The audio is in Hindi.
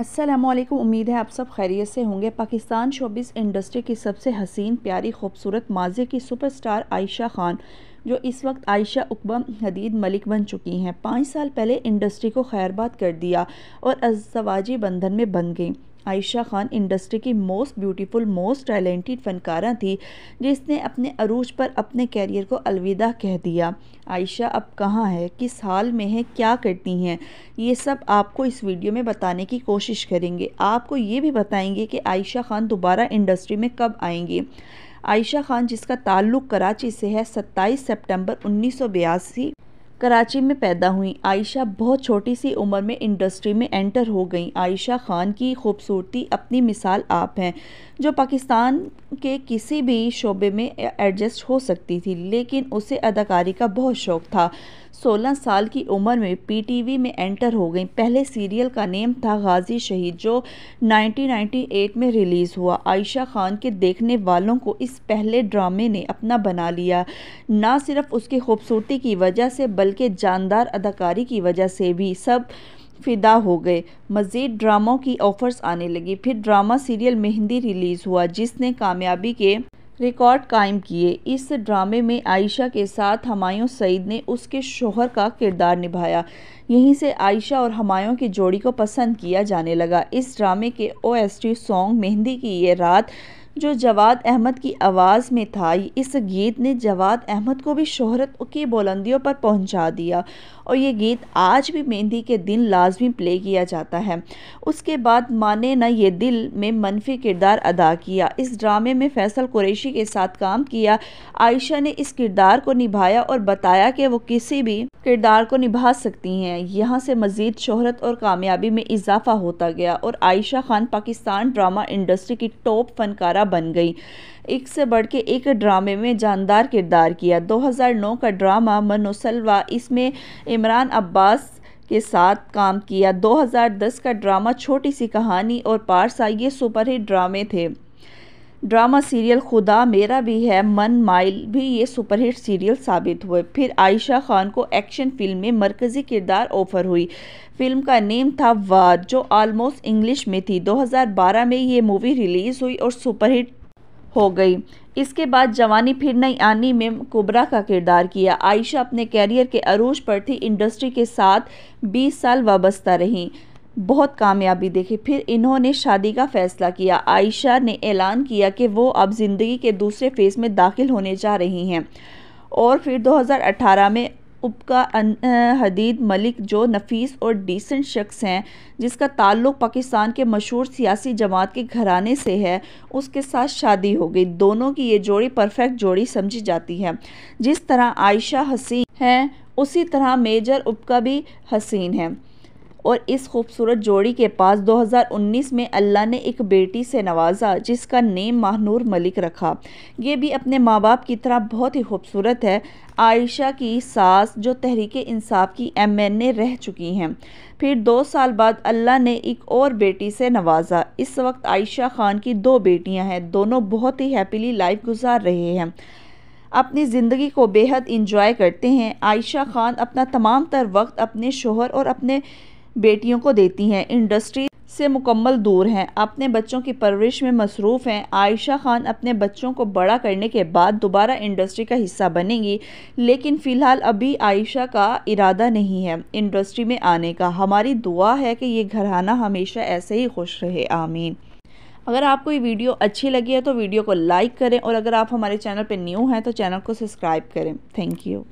अस्सलाम वालेकुम उम्मीद है आप सब खैरियत से होंगे पाकिस्तान शोबिस इंडस्ट्री की सबसे हसीन प्यारी खूबसूरत माजी की सुपरस्टार आयशा ख़ान जो इस वक्त आयशा उकबा हदीद मलिक बन चुकी हैं पाँच साल पहले इंडस्ट्री को खैरबाद कर दिया और अजवाजी बंधन में बन गई आयशा खान इंडस्ट्री की मोस्ट ब्यूटीफुल मोस्ट टैलेंटेड फनकारा थी जिसने अपने अरूज पर अपने कैरियर को अलविदा कह दिया आयशा अब कहाँ है किस हाल में है क्या करती हैं ये सब आपको इस वीडियो में बताने की कोशिश करेंगे आपको ये भी बताएंगे कि आयशा खान दोबारा इंडस्ट्री में कब आएंगी आयशा खान जिसका ताल्लुक़ कराची से है 27 सितंबर उन्नीस कराची में पैदा हुई आयशा बहुत छोटी सी उम्र में इंडस्ट्री में एंटर हो गई आयशा ख़ान की खूबसूरती अपनी मिसाल आप हैं जो पाकिस्तान के किसी भी शोबे में एडजस्ट हो सकती थी लेकिन उसे अदाकारी का बहुत शौक़ था 16 साल की उम्र में पीटीवी में एंटर हो गई पहले सीरियल का नेम था गाजी शहीद जो 1998 में रिलीज़ हुआ आयशा ख़ान के देखने वालों को इस पहले ड्रामे ने अपना बना लिया ना सिर्फ उसकी खूबसूरती की वजह से बल्कि बल्कि जानदार अदाकारी की वजह से भी सब फिदा हो गए मज़ीद ड्रामों की ऑफ़र्स आने लगी फिर ड्रामा सीरियल मेहंदी रिलीज़ हुआ जिसने कामयाबी के रिकॉर्ड कायम किए इस ड्रामे में आयशा के साथ हमायों सईद ने उसके शोहर का किरदार निभाया यहीं से आयशा और हमायों की जोड़ी को पसंद किया जाने लगा इस ड्रामे के ओएसटी सॉन्ग मेहंदी की ये रात जो जवाद अहमद की आवाज़ में था इस गीत ने जवाद अहमद को भी शोहरत की बुलंदियों पर पहुंचा दिया और ये गीत आज भी मेहंदी के दिन लाजमी प्ले किया जाता है उसके बाद माने ना ये दिल में मनफी किरदार अदा किया इस ड्रामे में फैसल कुरैशी के साथ काम किया आयशा ने इस किरदार को निभाया और बताया कि वो किसी भी किरदार को निभा सकती हैं यहाँ से मज़ीद शोहरत और कामयाबी में इजाफा होता गया और आयशा खान पाकिस्तान ड्रामा इंडस्ट्री की टॉप फनकारा बन गई एक से बढ़ के एक ड्रामे में जानदार किरदार किया 2009 का ड्रामा मनोसलवा इसमें इमरान अब्बास के साथ काम किया 2010 का ड्रामा छोटी सी कहानी और पारसा ये सुपरहिट ड्रामे थे ड्रामा सीरियल खुदा मेरा भी है मन माइल भी ये सुपरहिट सीरियल साबित हुए फिर आयशा खान को एक्शन फिल्म में मरकज़ी किरदार ऑफर हुई फिल्म का नेम था वाद जो आलमोस्ट इंग्लिश में थी 2012 में ये मूवी रिलीज़ हुई और सुपरहिट हो गई इसके बाद जवानी फिर नहीं आनी में कुबरा का किरदार किया आयशा अपने कैरियर के अरूज पर थी इंडस्ट्री के साथ 20 साल वाबस्ता रहीं बहुत कामयाबी देखी फिर इन्होंने शादी का फैसला किया आयशा ने ऐलान किया कि वो अब ज़िंदगी के दूसरे फेज़ में दाखिल होने जा रही हैं और फिर 2018 में उपका हदीद मलिक जो नफीस और डिसेंट शख्स हैं जिसका ताल्लुक़ पाकिस्तान के मशहूर सियासी जमात के घराने से है उसके साथ शादी हो गई दोनों की ये जोड़ी परफेक्ट जोड़ी समझी जाती है जिस तरह आयशा हसीन है उसी तरह मेजर उपका भी हसीन है और इस खूबसूरत जोड़ी के पास 2019 में अल्लाह ने एक बेटी से नवाजा जिसका नेम महनूर मलिक रखा ये भी अपने माँ बाप की तरह बहुत ही खूबसूरत है आयशा की सास जो तहरीक इंसाफ की एम एन ए रह चुकी हैं फिर दो साल बाद अल्लाह ने एक और बेटी से नवाजा इस वक्त आयशा खान की दो बेटियाँ हैं दोनों बहुत ही हैप्पीली लाइफ गुजार रहे हैं अपनी ज़िंदगी को बेहद इंजॉय करते हैं आयशा खान अपना तमाम तर वक्त अपने शोहर और अपने बेटियों को देती हैं इंडस्ट्री से मुकम्मल दूर हैं अपने बच्चों की परवरिश में मसरूफ़ हैं आयशा खान अपने बच्चों को बड़ा करने के बाद दोबारा इंडस्ट्री का हिस्सा बनेंगी लेकिन फ़िलहाल अभी आयशा का इरादा नहीं है इंडस्ट्री में आने का हमारी दुआ है कि ये घराना हमेशा ऐसे ही खुश रहे आमीन अगर आपको ये वीडियो अच्छी लगी है तो वीडियो को लाइक करें और अगर आप हमारे चैनल पर न्यू हैं तो चैनल को सब्सक्राइब करें थैंक यू